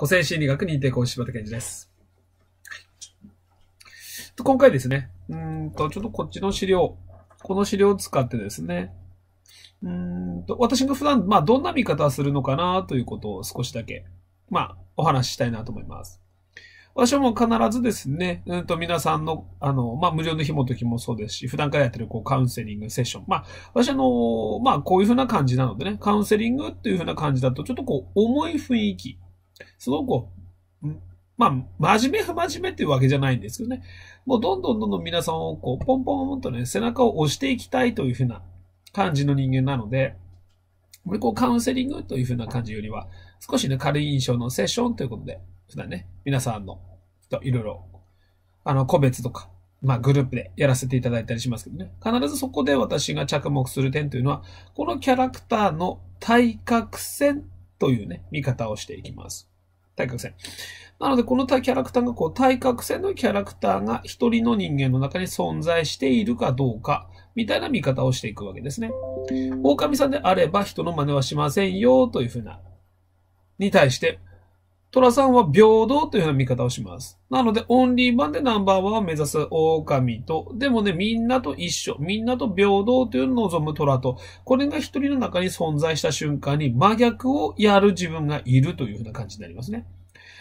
古性心理学認定講師柴田健二です。今回ですね、うんと、ちょっとこっちの資料、この資料を使ってですね、うんと、私が普段、まあ、どんな見方をするのかなということを少しだけ、まあ、お話ししたいなと思います。私はもう必ずですね、うんと皆さんの、あの、まあ、無料の紐解きもそうですし、普段からやってるこうカウンセリングセッション。まあ、私あの、まあ、こういうふうな感じなのでね、カウンセリングっていうふうな感じだと、ちょっとこう、重い雰囲気その後、まあ、真面目不真面目っていうわけじゃないんですけどね。もうどんどんどんどん皆さんをこう、ポンポンとね、背中を押していきたいというふうな感じの人間なので、これこうカウンセリングというふうな感じよりは、少しね、軽い印象のセッションということで、普段ね、皆さんの、いろいろ、あの、個別とか、まあ、グループでやらせていただいたりしますけどね。必ずそこで私が着目する点というのは、このキャラクターの対角線というね、見方をしていきます。対角線。なので、このキャラクターがこう、対角線のキャラクターが一人の人間の中に存在しているかどうか、みたいな見方をしていくわけですね。狼さんであれば人の真似はしませんよ、というふうな、に対して、トラさんは平等というような見方をします。なので、オンリーンでナンバーワンを目指す狼と、でもね、みんなと一緒、みんなと平等というのを望む虎と、これが一人の中に存在した瞬間に真逆をやる自分がいるというふうな感じになりますね。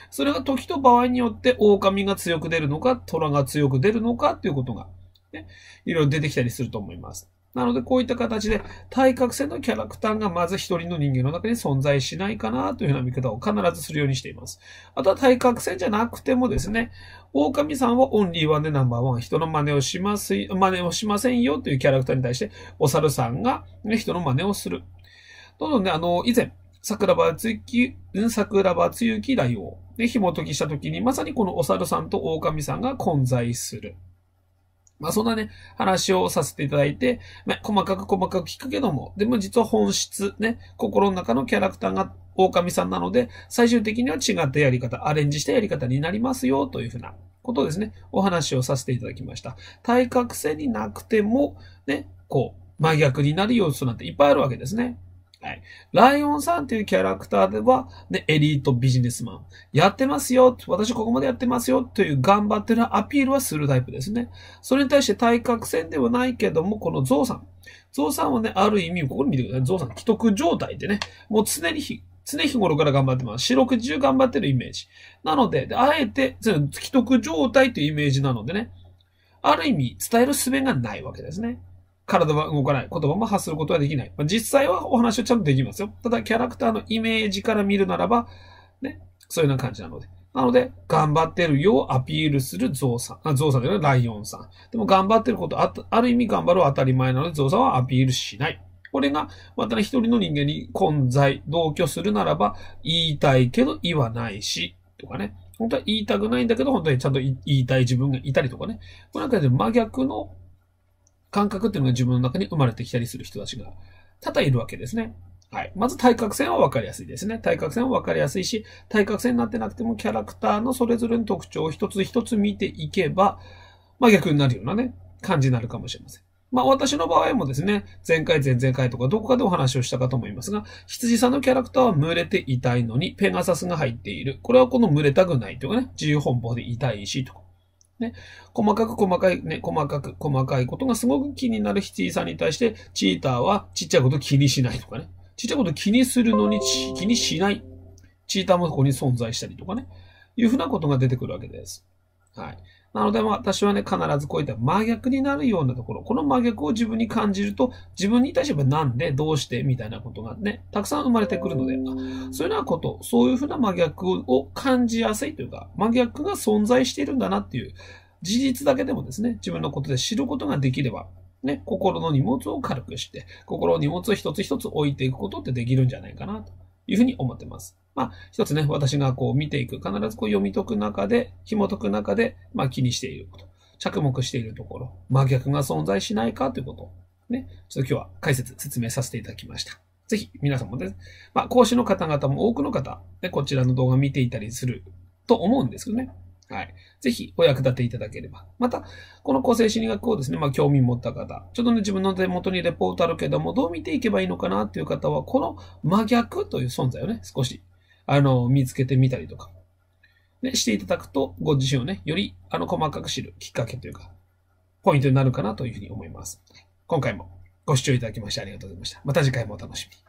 それが時と場合によって狼が強く出るのか、虎が強く出るのかということが、ね、いろいろ出てきたりすると思います。なので、こういった形で対角線のキャラクターがまず一人の人間の中に存在しないかなというような見方を必ずするようにしています。あとは対角線じゃなくてもですね、狼さんはオンリーワンでナンバーワン、人の真似をします、真似をしませんよというキャラクターに対して、お猿さんが、ね、人の真似をする。どんどんね、あの、以前、桜庭つゆき、桜庭つゆき大王、ね、紐解きした時に、まさにこのお猿さんと狼さんが混在する。まあそんなね、話をさせていただいて、まあ、細かく細かく聞くけども、でも実は本質、ね、心の中のキャラクターが狼さんなので、最終的には違ったやり方、アレンジしたやり方になりますよ、というふうなことですね、お話をさせていただきました。対角線になくても、ね、こう、真逆になる要素なんていっぱいあるわけですね。はい。ライオンさんっていうキャラクターでは、ね、エリートビジネスマン。やってますよ。私ここまでやってますよ。という頑張ってるアピールはするタイプですね。それに対して対角線ではないけども、このゾウさん。ゾウさんはね、ある意味、ここに見てください。ゾウさん、既得状態でね、もう常に常日頃から頑張ってます。四六時中頑張ってるイメージ。なので、あえて、既得状態というイメージなのでね、ある意味、伝える術がないわけですね。体は動かない。言葉も発することはできない。まあ、実際はお話をちゃんとできますよ。ただ、キャラクターのイメージから見るならば、ね、そういうような感じなので。なので、頑張ってるようアピールするゾウさん。あ、ゾウさんじゃライオンさん。でも、頑張ってることあ、ある意味頑張るは当たり前なので、ゾウさんはアピールしない。これが、また一人の人間に混在、同居するならば、言いたいけど言わないし、とかね。本当は言いたくないんだけど、本当にちゃんと言いたい自分がいたりとかね。これなんかで真逆の感覚っていうのが自分の中に生まれてきたりする人たちが多々いるわけですね。はい。まず対角線は分かりやすいですね。対角線は分かりやすいし、対角線になってなくてもキャラクターのそれぞれの特徴を一つ一つ見ていけば、まあ逆になるようなね、感じになるかもしれません。まあ私の場合もですね、前回前々回とかどこかでお話をしたかと思いますが、羊さんのキャラクターは群れていたいのに、ペガサスが入っている。これはこの群れたくないというかね、自由奔放でいたいしとか。ね、細かく細かい、ね、細かく細かいことがすごく気になるシティさんに対して、チーターはちっちゃいこと気にしないとかね。ちっちゃいこと気にするのに気にしない。チーターもここに存在したりとかね。いうふうなことが出てくるわけです。はい。なので、私はね、必ずこういった真逆になるようなところ、この真逆を自分に感じると、自分に対してなんで、どうして、みたいなことがね、たくさん生まれてくるので、そういうようなこと、そういうふうな真逆を感じやすいというか、真逆が存在しているんだなっていう、事実だけでもですね、自分のことで知ることができれば、ね、心の荷物を軽くして、心の荷物を一つ一つ置いていくことってできるんじゃないかなと。いうふうに思ってます。まあ、一つね、私がこう見ていく、必ずこう読み解く中で、紐解く中で、まあ気にしていること、着目しているところ、真逆が存在しないかということをね、ちょっと今日は解説、説明させていただきました。ぜひ皆さんもね、まあ講師の方々も多くの方、ね、こちらの動画見ていたりすると思うんですけどね。はい。ぜひお役立ていただければ。また、この構成心理学をですね、まあ興味持った方、ちょっとね、自分の手元にレポートあるけども、どう見ていけばいいのかなっていう方は、この真逆という存在をね、少し、あの、見つけてみたりとか、ね、していただくと、ご自身をね、より、あの、細かく知るきっかけというか、ポイントになるかなというふうに思います。今回もご視聴いただきましてありがとうございました。また次回もお楽しみに。